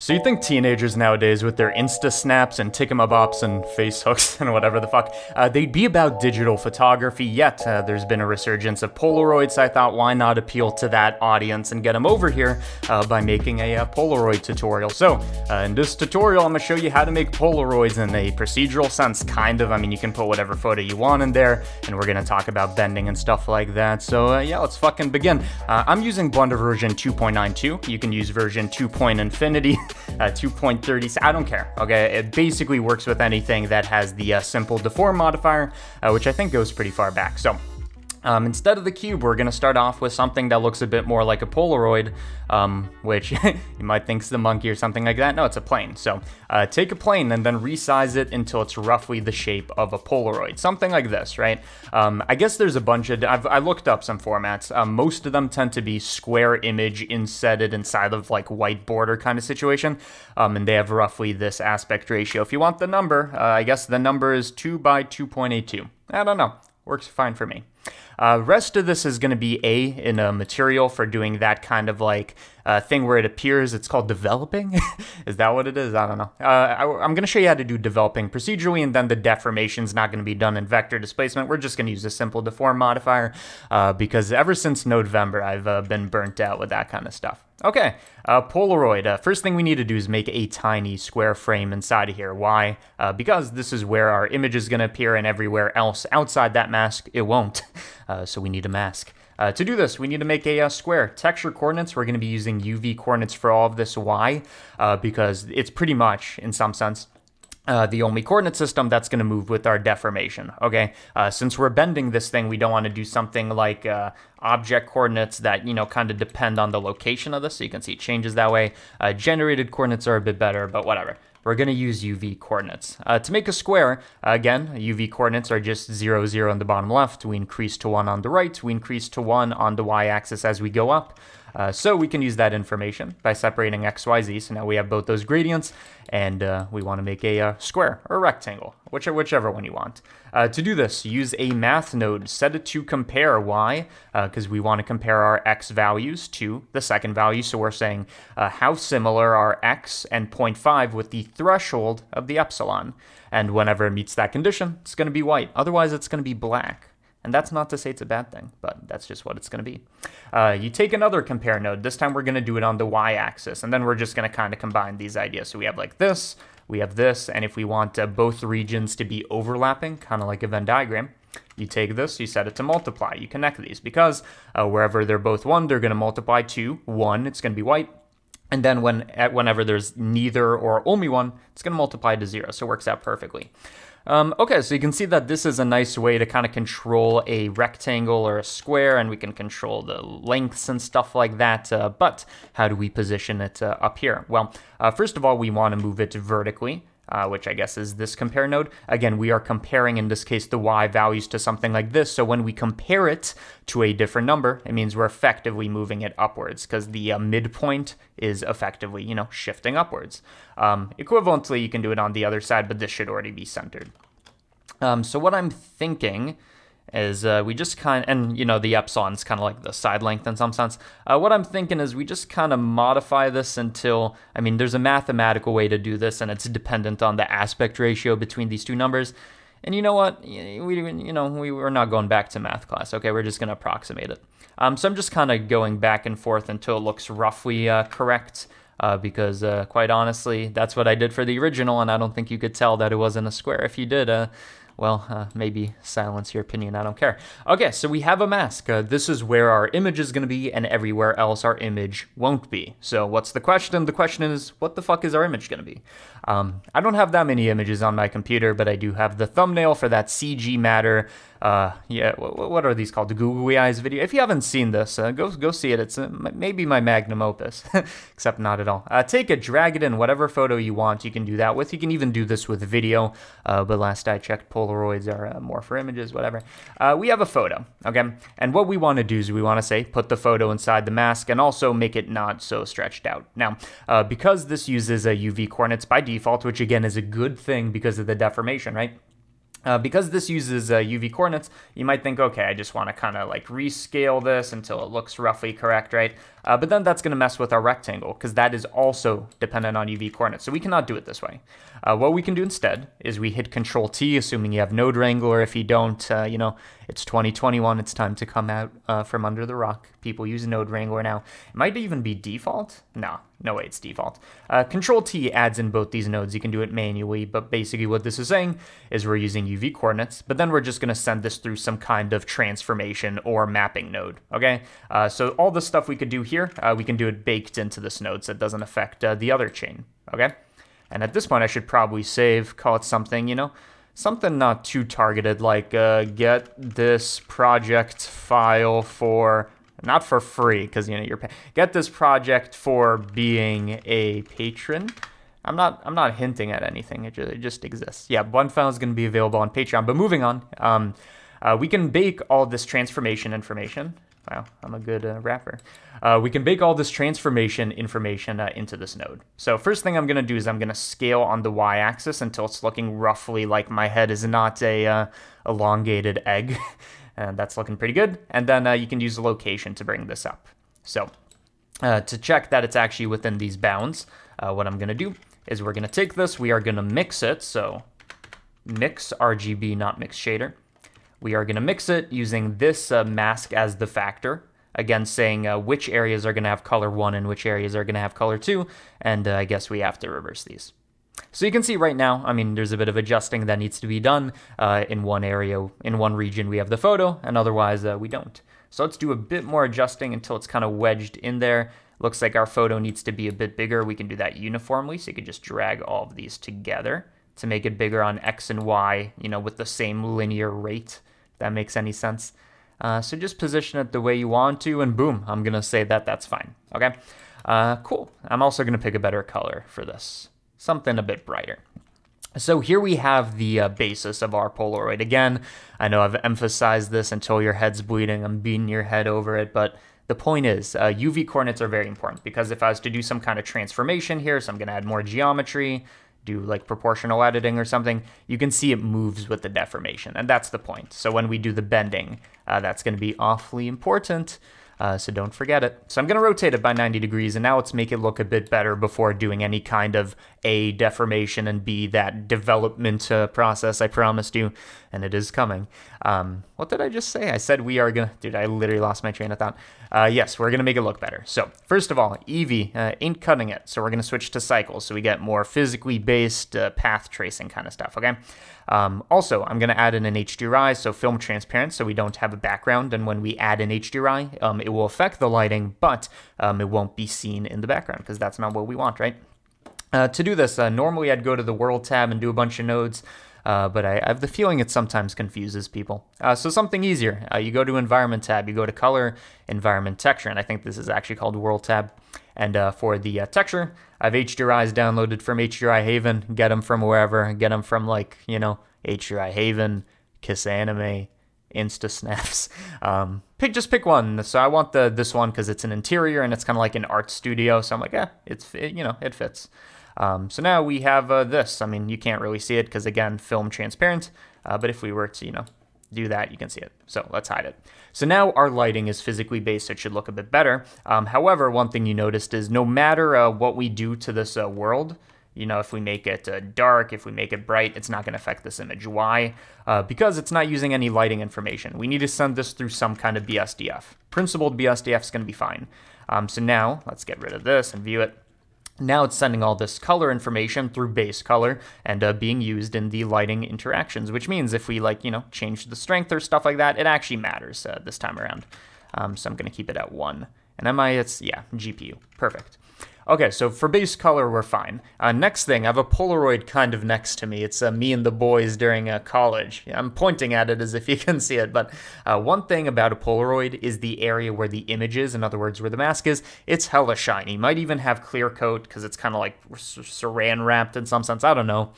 So you think teenagers nowadays, with their Insta snaps and tick and face hooks and whatever the fuck, uh, they'd be about digital photography? Yet uh, there's been a resurgence of Polaroids. I thought, why not appeal to that audience and get them over here uh, by making a, uh, Polaroid tutorial? So uh, in this tutorial, I'm gonna show you how to make Polaroids in a procedural sense, kind of. I mean, you can put whatever photo you want in there, and we're gonna talk about bending and stuff like that. So uh, yeah, let's fucking begin. I'm using Blender version 2.92. You can use version 2. Infinity. uh, 2.30, I don't care, okay? It basically works with anything that has the uh, simple deform modifier, uh, which I think goes pretty far back. So um, instead of the cube, we're going to start off with something that looks a bit more like a Polaroid, um, which you might think is the monkey or something like that. No, it's a plane. So uh, take a plane and then resize it until it's roughly the shape of a Polaroid, something like this, right? Um, I guess there's a bunch of, I've, i looked up some formats. Um, most of them tend to be square image insetted inside of like white border kind of situation, um, and they have roughly this aspect ratio. If you want the number, uh, I guess the number is 2 by 2.82. I don't know. Works fine for me. Uh, rest of this is going to be A in a material for doing that kind of like uh, thing where it appears. It's called developing. is that what it is? I don't know. Uh, I, am going to show you how to do developing procedurally, and then the deformation is not going to be done in vector displacement. We're just going to use a simple deform modifier uh, because ever since November, I've uh, been burnt out with that kind of stuff. Okay, uh, Polaroid. Uh, first thing we need to do is make a tiny square frame inside of here. Why? Uh, because this is where our image is going to appear and everywhere else outside that mask, it won't. Uh, so we need a mask. Uh, to do this, we need to make a, a uh, square. Texture coordinates, we're going to be using UV coordinates for all of this Y uh, because it's pretty much, in some sense, uh, the only coordinate system that's going to move with our deformation, okay? Uh, since we're bending this thing, we don't want to do something like uh, object coordinates that you know kind of depend on the location of this so you can see changes that way uh, generated coordinates are a bit better but whatever we're going to use UV coordinates. Uh, to make a square, again, UV coordinates are just 0, 0 on the bottom left. We increase to 1 on the right. We increase to 1 on the y-axis as we go up. Uh, so we can use that information by separating x, y, z. So now we have both those gradients, and uh, we want to make a, uh, square or a rectangle, whichever, whichever one you want. Uh, to do this, use a math node, set it to compare y, because uh, we want to compare our x values to the second value. So we're saying uh, how similar are x and 0.5 with the threshold of the epsilon. And whenever it meets that condition, it's going to be white. Otherwise, it's going to be black. And that's not to say it's a bad thing, but that's just what it's going to be. Uh, you take another compare node. This time we're going to do it on the y-axis, and then we're just going to kind of combine these ideas. So we have like this, we have this, and if we want uh, both regions to be overlapping, kind of like a Venn diagram, you take this, you set it to multiply. You connect these because uh, wherever they're both 1, they're going to multiply to 1. It's going to be white. And then when whenever there's neither or only one, it's going to multiply to 0. So it works out perfectly. Um, okay, so you can see that this is a nice way to kind of control a rectangle or a square, and we can control the lengths and stuff like that. Uh, but how do we position it uh, up here? Well, uh, first of all, we want to move it vertically uh, which I guess is this compare node. Again, we are comparing, in this case, the y values to something like this. So when we compare it to a different number, it means we're effectively moving it upwards because the uh, midpoint is effectively, you know, shifting upwards. Um, equivalently, you can do it on the other side, but this should already be centered. Um, so what I'm thinking is uh, we just kind of, and you know, the epsilon's kind of like the side length in some sense. Uh, what I'm thinking is we just kind of modify this until, I mean, there's a mathematical way to do this and it's dependent on the aspect ratio between these two numbers. And you know what, we, you know, we, we're not going back to math class, okay? We're just gonna approximate it. Um, so I'm just kind of going back and forth until it looks roughly uh, correct. Uh, because uh, quite honestly, that's what I did for the original, and I don't think you could tell that it wasn't a square. If you did, uh, well, uh, maybe silence your opinion. I don't care. Okay, so we have a mask. Uh, this is where our image is going to be, and everywhere else our image won't be. So what's the question? The question is, what the fuck is our image going to be? Um, I don't have that many images on my computer, but I do have the thumbnail for that CG matter uh, yeah, what, what are these called? The Googly Eyes video. If you haven't seen this, uh, go go see it. It's uh, maybe my magnum opus, except not at all. Uh, take a drag it in whatever photo you want. You can do that with. You can even do this with video. Uh, but last I checked, Polaroids are uh, more for images, whatever. we have a photo, okay? And what we want to do is we want to say put the photo inside the mask and also make it not so stretched out. Now, because this uses a UV coordinates by default, which again is a good thing because of the deformation, right? Uh, because this uses uh, UV coordinates, you might think, okay, I just want to kind of like rescale this until it looks roughly correct, right? Uh, but then that's going to mess with our rectangle because that is also dependent on UV coordinates. So we cannot do it this way. Uh, what we can do instead is we hit Control T, assuming you have Node Wrangler. If you don't, uh, you know, it's 2021. It's time to come out uh, from under the rock. People use Node Wrangler now. It might even be default. No, no, wait, it's default. Uh, Control T adds in both these nodes. You can do it manually, but basically what this is saying is we're using UV coordinates, but then we're just going to send this through some kind of transformation or mapping node, okay? Uh, so all the stuff we could do here, uh, we can do it baked into this node so it doesn't affect uh, the other chain, okay? And at this point, I should probably save, call it something, you know, something not too targeted, like uh, get this project file for not for free because you know you're get this project for being a patron. I'm not I'm not hinting at anything. It just, it just exists. Yeah, one file is going to be available on Patreon. But moving on, um, uh, we can bake all this transformation information. Wow, I'm a good uh, rapper. Uh, we can bake all this transformation information uh, into this node. So first thing I'm going to do is I'm going to scale on the y-axis until it's looking roughly like my head is not a uh, elongated egg. And that's looking pretty good. And then uh, you can use the location to bring this up. So uh, to check that it's actually within these bounds, uh, what I'm going to do is we're going to take this, we are going to mix it. So mix RGB, not mix shader. We are going to mix it using this uh, mask as the factor. Again, saying uh, which areas are going to have color 1 and which areas are going to have color 2. And uh, I guess we have to reverse these. So you can see right now, I mean, there's a bit of adjusting that needs to be done. Uh, in one area, in one region, we have the photo, and otherwise uh, we don't. So let's do a bit more adjusting until it's kind of wedged in there. Looks like our photo needs to be a bit bigger. We can do that uniformly, so you can just drag all of these together to make it bigger on X and Y, you know, with the same linear rate, if that makes any sense. Uh, so just position it the way you want to, and boom, I'm gonna say that that's fine, okay? Uh, cool, I'm also gonna pick a better color for this something a bit brighter. So here we have the uh, basis of our Polaroid. Again, I know I've emphasized this until your head's bleeding, I'm beating your head over it, but the point is uh, UV coordinates are very important because if I was to do some kind of transformation here, so I'm gonna add more geometry, do like proportional editing or something, you can see it moves with the deformation, and that's the point. So when we do the bending, uh, that's gonna be awfully important. Uh, so don't forget it. So I'm going to rotate it by 90 degrees, and now let's make it look a bit better before doing any kind of a, deformation, and B, that development uh, process I promised you, and it is coming. Um, what did I just say? I said we are gonna, dude, I literally lost my train of thought. Uh, yes, we're gonna make it look better. So, first of all, Eevee uh, ain't cutting it, so we're gonna switch to Cycle, so we get more physically based uh, path tracing kind of stuff, okay? Um, also, I'm gonna add in an HDRI, so film transparent, so we don't have a background, and when we add an HDRI, um, it will affect the lighting, but um, it won't be seen in the background, because that's not what we want, right? Uh, to do this, uh, normally I'd go to the World tab and do a bunch of nodes, uh, but I, I, have the feeling it sometimes confuses people. Uh, so something easier, uh, you go to Environment tab, you go to Color, Environment Texture, and I think this is actually called World tab. And uh, for the texture, I've HDRIs downloaded from HDRI Haven, get them from wherever, get them from like, you know, HDRI Haven, Kiss Anime, Insta Snaps. Um, pick just pick one. So I want the this one because it's an interior and it's kind of like an art studio. So I'm like, yeah, it's it, you know it fits. Um, so now we have uh, this. I mean, you can't really see it because again, film transparent, uh, but if we were to, you know, do that, you can see it. So let's hide it. So now our lighting is physically based. It should look a bit better. Um, however, one thing you noticed is no matter uh, what we do to this uh, world, you know, if we make it uh, dark, if we make it bright, it's not going to affect this image. Why? Uh, because it's not using any lighting information. We need to send this through some kind of BSDF. Principled BSDF is going to be fine. Um, so now let's get rid of this and view it. Now it's sending all this color information through base color and uh, being used in the lighting interactions, which means if we like, you know, change the strength or stuff like that, it actually matters uh, this time around. Um, so I'm going to keep it at 1. And MI, it's, yeah, GPU. Perfect. Okay, so for base color, we're fine. Uh, next thing, I have a Polaroid kind of next to me. It's uh, me and the boys during uh, college. I'm pointing at it as if you can see it, but uh, one thing about a Polaroid is the area where the image is, in other words, where the mask is, it's hella shiny. Might even have clear coat because it's kind of like saran wrapped in some sense. I don't know.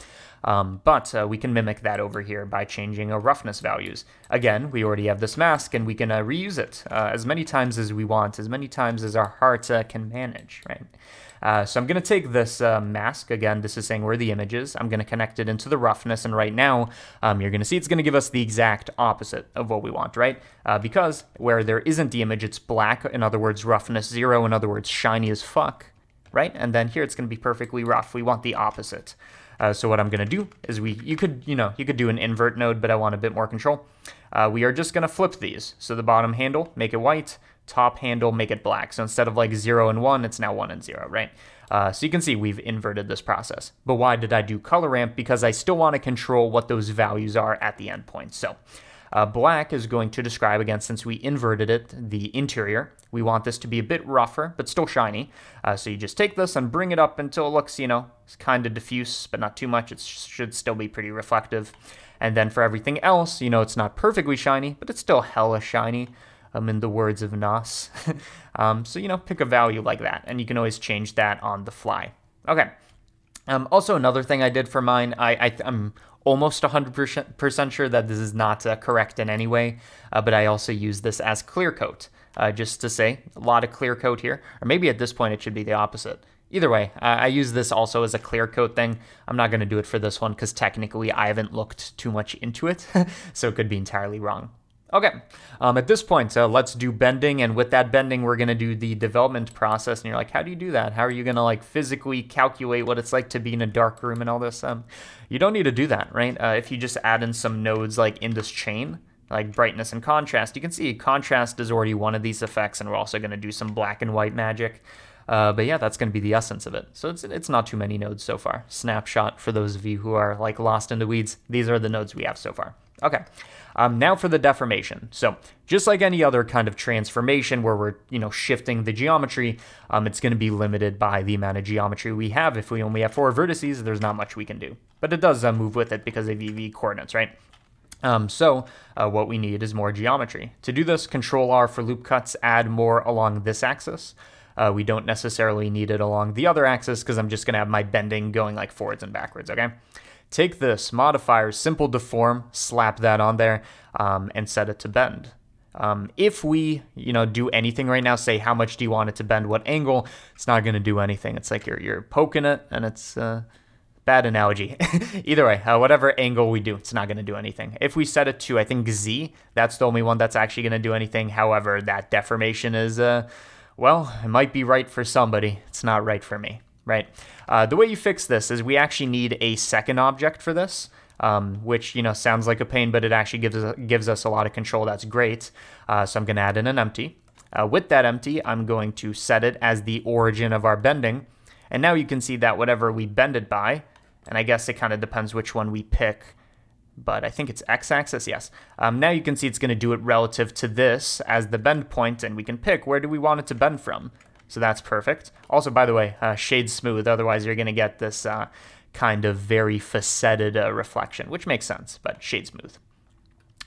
Um, but uh, we can mimic that over here by changing our roughness values. Again, we already have this mask and we can uh, reuse it uh, as many times as we want, as many times as our heart uh, can manage, right? Uh, so I'm going to take this uh, mask, again, this is saying where the image is. I'm going to connect it into the roughness, and right now um, you're going to see it's going to give us the exact opposite of what we want, right? because where there isn't the image, it's black, in other words, roughness zero, in other words, shiny as fuck, right? And then here it's going to be perfectly rough. We want the opposite. Uh, so what I'm going to do is we, you could, you know, you could do an invert node, but I want a bit more control. Uh, we are just going to flip these. So the bottom handle, make it white, top handle, make it black. So instead of like zero and one, it's now one and zero, right? Uh, so you can see we've inverted this process. But why did I do color ramp? Because I still want to control what those values are at the endpoint. So uh, black is going to describe, again, since we inverted it, the interior. We want this to be a bit rougher, but still shiny. Uh, so you just take this and bring it up until it looks, you know, kind of diffuse, but not too much. It should still be pretty reflective. And then for everything else, you know, it's not perfectly shiny, but it's still hella shiny, um, in the words of Nas. um, so, you know, pick a value like that, and you can always change that on the fly. Okay. Um, also, another thing I did for mine, I, I am um, almost 100% sure that this is not uh, correct in any way, uh, but I also use this as clear coat, uh, just to say a lot of clear coat here, or maybe at this point it should be the opposite. Either way, I use this also as a clear coat thing. I'm not going to do it for this one because technically I haven't looked too much into it, so it could be entirely wrong. Okay, um, at this point, uh, let's do bending, and with that bending, we're gonna do the development process, and you're like, how do you do that? How are you gonna like physically calculate what it's like to be in a dark room and all this? Um, you don't need to do that, right? Uh, if you just add in some nodes like in this chain, like brightness and contrast, you can see contrast is already one of these effects, and we're also gonna do some black and white magic. Uh, but yeah, that's going to be the essence of it. So it's, it's not too many nodes so far. Snapshot for those of you who are like lost in the weeds. These are the nodes we have so far. Okay. Um, now for the deformation. So just like any other kind of transformation where we're, you know, shifting the geometry, um, it's going to be limited by the amount of geometry we have. If we only have four vertices, there's not much we can do. But it does uh, move with it because of EV coordinates, right? Um, so uh, what we need is more geometry. To do this, Control R for loop cuts, add more along this axis. Uh, we don't necessarily need it along the other axis because I'm just going to have my bending going like forwards and backwards, okay? take this modifier simple deform, slap that on there, um, and set it to bend. Um, if we, you know, do anything right now, say how much do you want it to bend, what angle, it's not going to do anything. It's like you're, you're poking it and it's uh, bad analogy. Either way, uh, whatever angle we do, it's not going to do anything. If we set it to, I think, Z, that's the only one that's actually going to do anything. However, that deformation is, uh, well, it might be right for somebody. It's not right for me right? Uh, the way you fix this is we actually need a second object for this, um, which you know sounds like a pain, but it actually gives us, gives us a lot of control. That's great. Uh, so I'm going to add in an empty. Uh, with that empty, I'm going to set it as the origin of our bending. And now you can see that whatever we bend it by, and I guess it kind of depends which one we pick, but I think it's x-axis, yes. Um, now you can see it's going to do it relative to this as the bend point, and we can pick where do we want it to bend from. So that's perfect. Also, by the way, uh, shade smooth. Otherwise, you're going to get this uh, kind of very faceted uh, reflection, which makes sense, but shade smooth.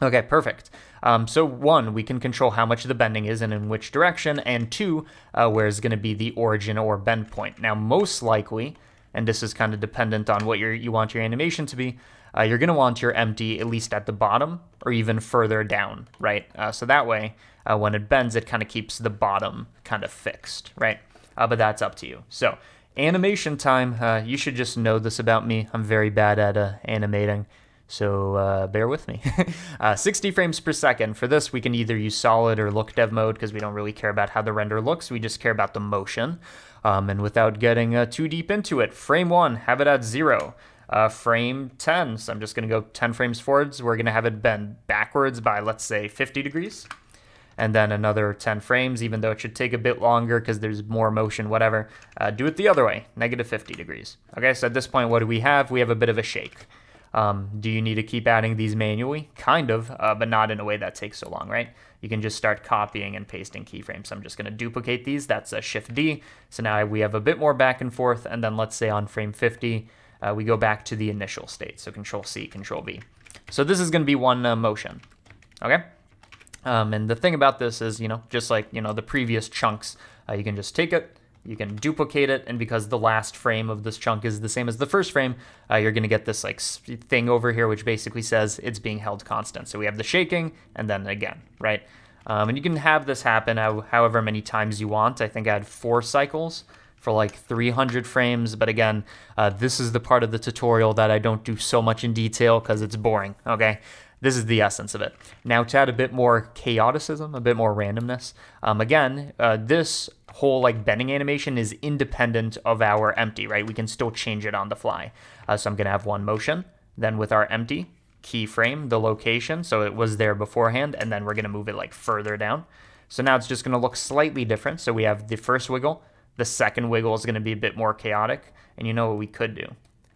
Okay, perfect. Um, so one, we can control how much the bending is and in which direction, and two, uh, where is going to be the origin or bend point. Now, most likely, and this is kind of dependent on what you want your animation to be, uh, you're going to want your empty at least at the bottom or even further down, right? Uh, so that way, uh, when it bends, it kind of keeps the bottom kind of fixed, right? Uh, but that's up to you. So animation time, uh, you should just know this about me. I'm very bad at uh, animating, so bear with me. 60 frames per second. For this, we can either use solid or look dev mode because we don't really care about how the render looks. We just care about the motion. Um, and without getting too deep into it, frame one, have it at zero uh, frame 10. So I'm just going to go 10 frames forwards. We're going to have it bend backwards by, let's say, 50 degrees. And then another 10 frames, even though it should take a bit longer because there's more motion, whatever. Uh, do it the other way, negative 50 degrees. Okay, so at this point, what do we have? We have a bit of a shake. Um, do you need to keep adding these manually? Kind of, uh, but not in a way that takes so long, right? You can just start copying and pasting keyframes. So I'm just going to duplicate these. That's a Shift D. So now we have a bit more back and forth. And then let's say on frame 50, uh, we go back to the initial state. So control C, control V. So this is going to be one uh, motion, okay? Um, and the thing about this is, you know, just like, you know, the previous chunks, uh, you can just take it, you can duplicate it, and because the last frame of this chunk is the same as the first frame, uh, you're going to get this like thing over here, which basically says it's being held constant. So we have the shaking and then again, right? Um, and you can have this happen however many times you want. I think I had four cycles for like 300 frames. But again, uh, this is the part of the tutorial that I don't do so much in detail because it's boring, okay? This is the essence of it. Now to add a bit more chaoticism, a bit more randomness, um, again, uh, this whole like bending animation is independent of our empty, right? We can still change it on the fly. Uh, so I'm gonna have one motion, then with our empty, keyframe the location, so it was there beforehand, and then we're gonna move it like further down. So now it's just gonna look slightly different. So we have the first wiggle, the second wiggle is going to be a bit more chaotic. And you know what we could do?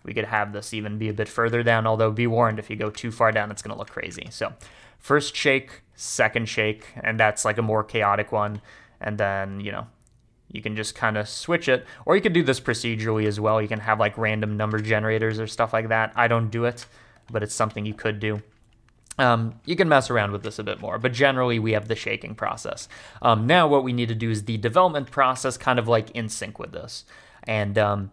We could have this even be a bit further down, although be warned if you go too far down, it's going to look crazy. So first shake, second shake, and that's like a more chaotic one. And then, you know, you can just kind of switch it. Or you could do this procedurally as well. You can have like random number generators or stuff like that. I don't do it, but it's something you could do. Um, you can mess around with this a bit more, but generally we have the shaking process. Um, now what we need to do is the development process kind of like in sync with this. And um,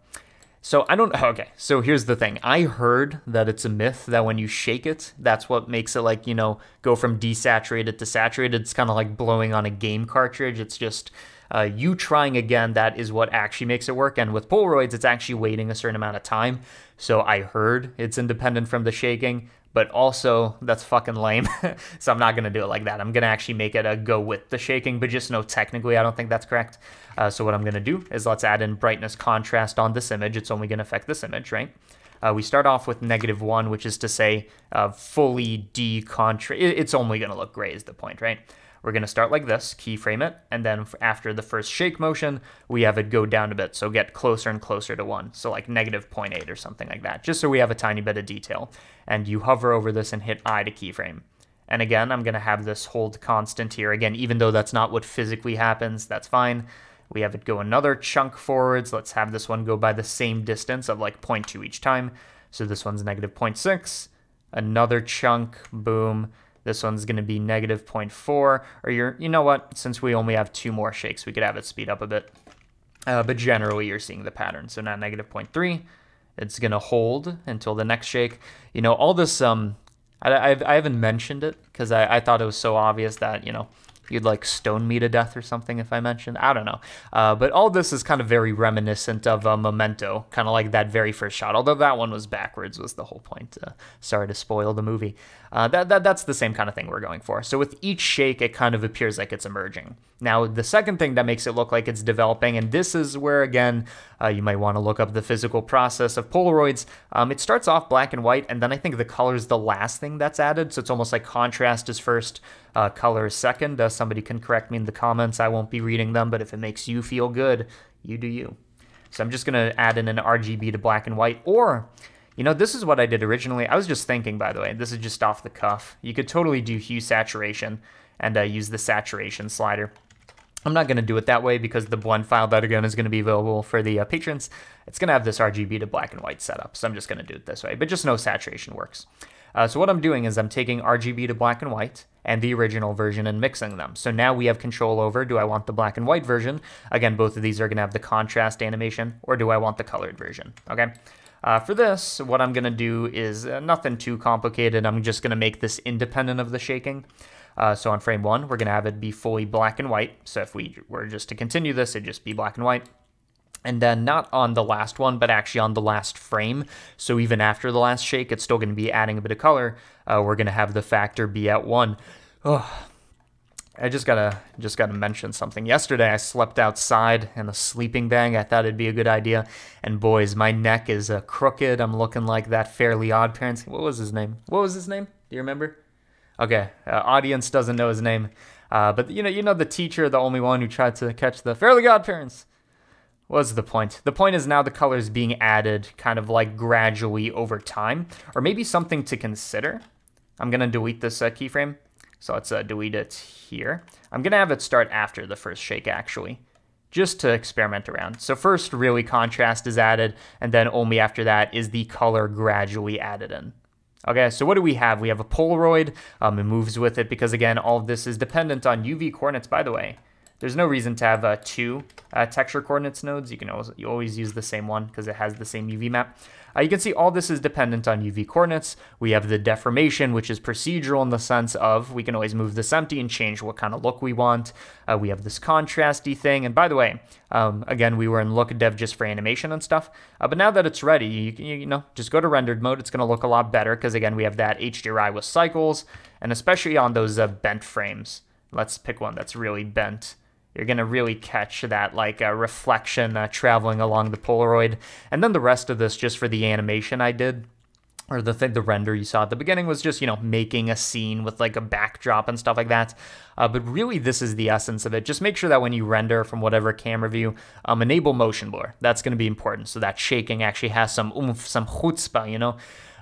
so I don't, okay, so here's the thing. I heard that it's a myth that when you shake it, that's what makes it like, you know, go from desaturated to saturated. It's kind of like blowing on a game cartridge. It's just, uh, you trying again, that is what actually makes it work. And with Polaroids, it's actually waiting a certain amount of time. So I heard it's independent from the shaking but also that's fucking lame. so I'm not gonna do it like that. I'm gonna actually make it a go with the shaking, but just know technically I don't think that's correct. Uh, so what I'm gonna do is let's add in brightness contrast on this image. It's only gonna affect this image, right? Uh, we start off with negative one, which is to say uh, fully de-contrast. It's only gonna look gray is the point, right? We're going to start like this, keyframe it, and then after the first shake motion, we have it go down a bit, so get closer and closer to 1, so like negative 0.8 or something like that, just so we have a tiny bit of detail. And you hover over this and hit I to keyframe. And again, I'm going to have this hold constant here. Again, even though that's not what physically happens, that's fine. We have it go another chunk forwards. Let's have this one go by the same distance of like 0.2 each time. So this one's negative 0.6. Another chunk, boom. This one's going to be negative 0.4, or you're, you know what, since we only have two more shakes, we could have it speed up a bit. Uh, but generally, you're seeing the pattern. So now negative 0.3, it's going to hold until the next shake. You know, all this, um, I, I've, I have not mentioned it because I, I thought it was so obvious that, you know, you'd like stone me to death or something if I mentioned. I don't know. Uh, but all this is kind of very reminiscent of a uh, Memento, kind of like that very first shot. Although that one was backwards, was the whole point. Uh, sorry to spoil the movie. Uh, that, that that's the same kind of thing we're going for. So with each shake, it kind of appears like it's emerging. Now the second thing that makes it look like it's developing, and this is where again uh, you might want to look up the physical process of Polaroids. Um, it starts off black and white, and then I think the color is the last thing that's added. So it's almost like contrast is first uh, color second. Uh, somebody can correct me in the comments. I won't be reading them, but if it makes you feel good, you do you. So I'm just going to add in an RGB to black and white. Or, you know, this is what I did originally. I was just thinking, by the way, this is just off the cuff. You could totally do hue saturation and uh, use the saturation slider. I'm not going to do it that way because the blend file that again is going to be available for the uh, patrons. It's going to have this RGB to black and white setup, so I'm just going to do it this way, but just no saturation works. Uh, so what I'm doing is I'm taking RGB to black and white and the original version and mixing them. So now we have control over, do I want the black and white version? Again, both of these are gonna have the contrast animation, or do I want the colored version, okay? Uh, for this, what I'm gonna do is uh, nothing too complicated. I'm just gonna make this independent of the shaking. Uh, so on frame one, we're gonna have it be fully black and white. So if we were just to continue this, it'd just be black and white and then not on the last one, but actually on the last frame. So even after the last shake, it's still going to be adding a bit of color. Uh, we're going to have the factor be at one. Oh, I just gotta just gotta mention something. Yesterday, I slept outside in a sleeping bag. I thought it'd be a good idea, and boys, my neck is uh, crooked. I'm looking like that Fairly Odd Parents. What was his name? What was his name? Do you remember? Okay, uh, audience doesn't know his name, uh, but you know you know the teacher, the only one who tried to catch the Fairly Odd Parents. What's the point? The point is now the colors being added kind of like gradually over time, or maybe something to consider. I'm gonna delete this uh, keyframe. So let's uh, delete it here. I'm gonna have it start after the first shake actually, just to experiment around. So first really contrast is added, and then only after that is the color gradually added in. Okay, so what do we have? We have a Polaroid, um, it moves with it because again, all of this is dependent on UV coordinates by the way. There's no reason to have uh, two uh, texture coordinates nodes. You can always, you always use the same one because it has the same UV map. Uh, you can see all this is dependent on UV coordinates. We have the deformation, which is procedural in the sense of we can always move this empty and change what kind of look we want. Uh, we have this contrasty thing. And by the way, um, again, we were in look dev just for animation and stuff. Uh, but now that it's ready, you, you, you, know, just go to rendered mode. It's going to look a lot better because, again, we have that HDRI with cycles and especially on those uh, bent frames. Let's pick one that's really bent you're going to really catch that like uh, reflection uh, traveling along the Polaroid. And then the rest of this, just for the animation I did, or the thing, the render you saw at the beginning was just you know making a scene with like a backdrop and stuff like that. Uh, but really, this is the essence of it. Just make sure that when you render from whatever camera view, um, enable motion blur. That's going to be important. So that shaking actually has some oomph, some chutzpah, you know.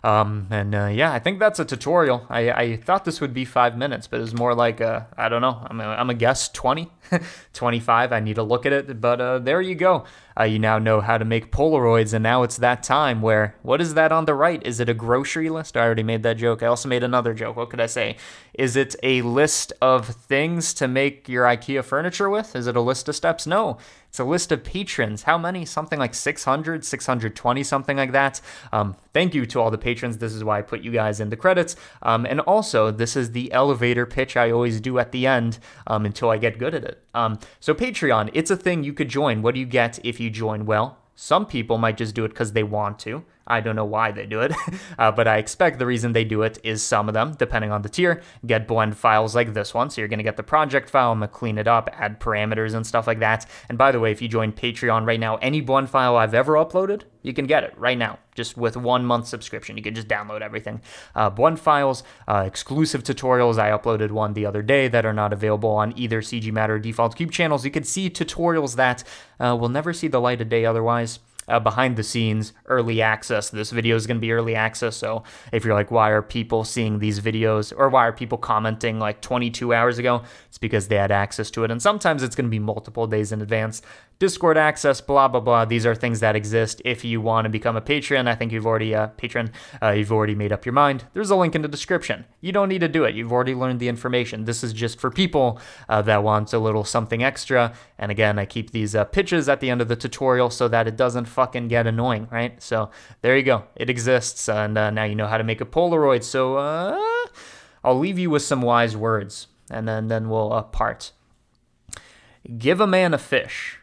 Um, and uh, yeah, I think that's a tutorial. I, I thought this would be five minutes, but it's more like, I don't know, I'm a, I'm a guess 20, 25. I need to look at it, but uh, there you go. Uh, you now know how to make Polaroids, and now it's that time where what is that on the right? Is it a grocery list? I already made that joke. I also made another joke. What could I say? Is it a list of things to make your IKEA furniture with? Is it a list of steps? No. It's a list of patrons. How many? Something like 600, 620, something like that. Um, thank you to all the patrons. This is why I put you guys in the credits. Um, and also, this is the elevator pitch I always do at the end um, until I get good at it. Um, so, Patreon, it's a thing you could join. What do you get if you you join well. Some people might just do it because they want to. I don't know why they do it, uh, but I expect the reason they do it is some of them, depending on the tier, get blend files like this one. So you're going to get the project file, I'm going to clean it up, add parameters and stuff like that. And by the way, if you join Patreon right now, any blend file I've ever uploaded, you can get it right now, just with one month subscription. You can just download everything. Uh, blend files, uh, exclusive tutorials. I uploaded one the other day that are not available on either CG Matter or Default Cube channels. You can see tutorials that uh, will never see the light of day otherwise uh, behind the scenes early access. This video is going to be early access. So if you're like, why are people seeing these videos or why are people commenting like 22 hours ago? It's because they had access to it. And sometimes it's going to be multiple days in advance. Discord access, blah, blah, blah. These are things that exist if you want to become a patron. I think you've already, uh, patron, uh, you've already made up your mind. There's a link in the description. You don't need to do it. You've already learned the information. This is just for people uh, that want a little something extra. And again, I keep these uh, pitches at the end of the tutorial so that it doesn't fucking get annoying, right? So there you go. It exists, and uh, now you know how to make a Polaroid. So uh, I'll leave you with some wise words, and then, then we'll uh, part. Give a man a fish,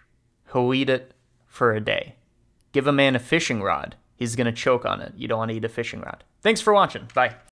he'll eat it for a day. Give a man a fishing rod, he's going to choke on it. You don't want to eat a fishing rod. Thanks for watching. Bye.